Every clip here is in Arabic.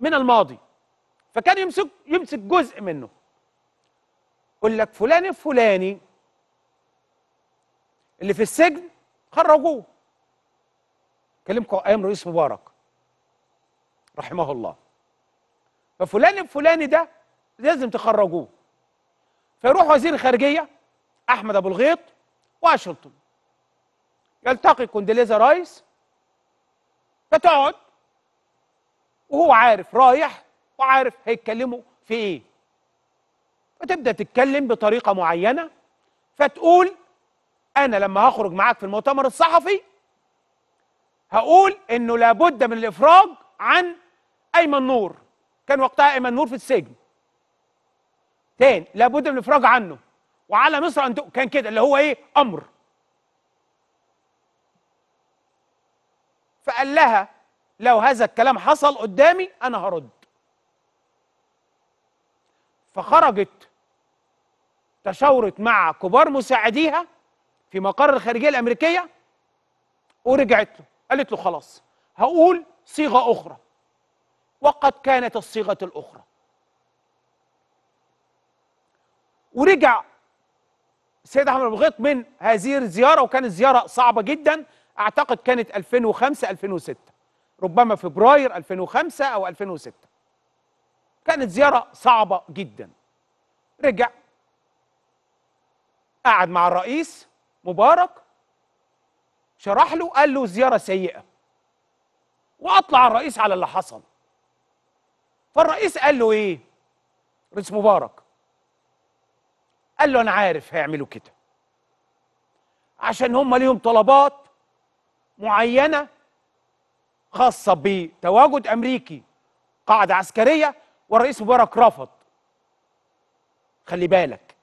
من الماضي فكان يمسك يمسك جزء منه يقول لك فلان الفلاني اللي في السجن خرجوه كلمكم ايام رئيس مبارك رحمه الله ففلان الفلاني ده لازم تخرجوه فيروح وزير الخارجيه احمد ابو الغيط واشنطن يلتقي كونديليزا رايس فتقعد وهو عارف رايح وعارف هيتكلموا في ايه فتبدا تتكلم بطريقه معينه فتقول انا لما هخرج معاك في المؤتمر الصحفي هقول انه لابد من الافراج عن ايمن نور كان وقتها ايمن نور في السجن تاني لابد من الافراج عنه وعلى مصر ان كان كده اللي هو ايه امر فقال لها لو هذا الكلام حصل قدامي أنا هرد فخرجت تشاورت مع كبار مساعديها في مقر الخارجية الأمريكية ورجعت له قالت له خلاص هقول صيغة أخرى وقد كانت الصيغة الأخرى ورجع السيد أحمد غيط من هذه الزيارة وكانت زيارة صعبة جدا أعتقد كانت 2005 2006 ربما فبراير 2005 أو 2006 كانت زيارة صعبة جدا رجع قعد مع الرئيس مبارك شرح له قال له زيارة سيئة وأطلع الرئيس على اللي حصل فالرئيس قال له إيه رئيس مبارك قال له أنا عارف هيعملوا كده عشان هم ليهم طلبات معينة خاصة بتواجد أمريكي قاعدة عسكرية والرئيس مبارك رفض خلي بالك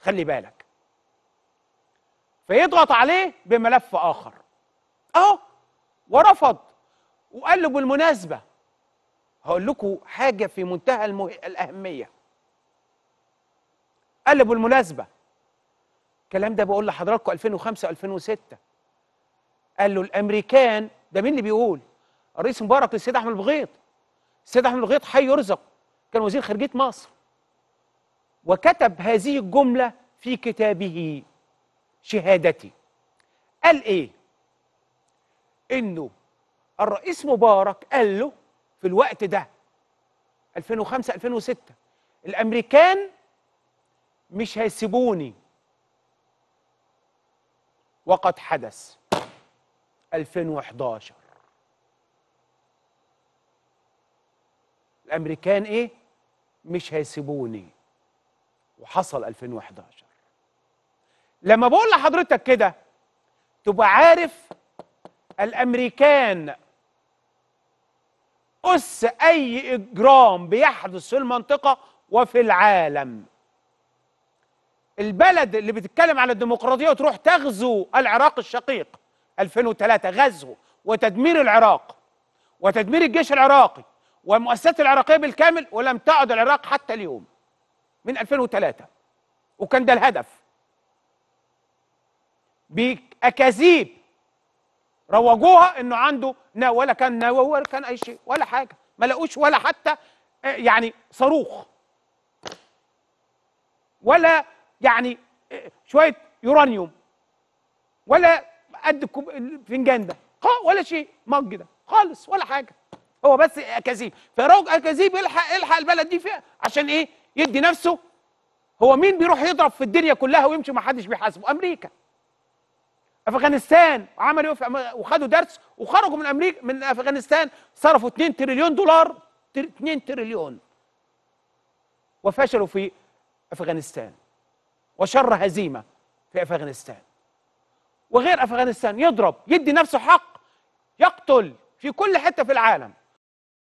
خلي بالك فيضغط عليه بملف آخر أهو ورفض وقال له بالمناسبة هقول لكم حاجة في منتهى المه... الأهمية قال له بالمناسبة الكلام ده بقول لحضراتكم 2005 2006 قال له الامريكان ده مين اللي بيقول الرئيس مبارك للسيد احمد البغيط السيد احمد البغيط حي يرزق كان وزير خارجيه مصر وكتب هذه الجمله في كتابه شهادتي قال ايه انه الرئيس مبارك قال له في الوقت ده 2005 2006 الامريكان مش هيسيبوني وقد حدث 2011 الامريكان ايه مش هيسيبوني وحصل 2011 لما بقول لحضرتك كده تبقى عارف الامريكان أس أي إجرام بيحدث في المنطقة وفي العالم البلد اللي بتتكلم على الديمقراطية وتروح تغزو العراق الشقيق 2003 غزو وتدمير العراق وتدمير الجيش العراقي والمؤسسات العراقيه بالكامل ولم تعد العراق حتى اليوم من 2003 وكان ده الهدف باكاذيب روجوها انه عنده نا ولا كان نووي ولا كان اي شيء ولا حاجه ما لقوش ولا حتى آه، يعني صاروخ ولا يعني آه، شويه يورانيوم ولا قد الفنجان ده ولا شيء مج ده خالص ولا حاجه هو بس اكاذيب فراوج اكاذيب الحق الحق البلد دي فيها عشان ايه يدي نفسه هو مين بيروح يضرب في الدنيا كلها ويمشي ما حدش بيحاسبه امريكا افغانستان عملوا ايه وخدوا درس وخرجوا من امريكا من افغانستان صرفوا 2 تريليون دولار 2 تريليون وفشلوا في افغانستان وشر هزيمه في افغانستان وغير افغانستان يضرب يدي نفسه حق يقتل في كل حته في العالم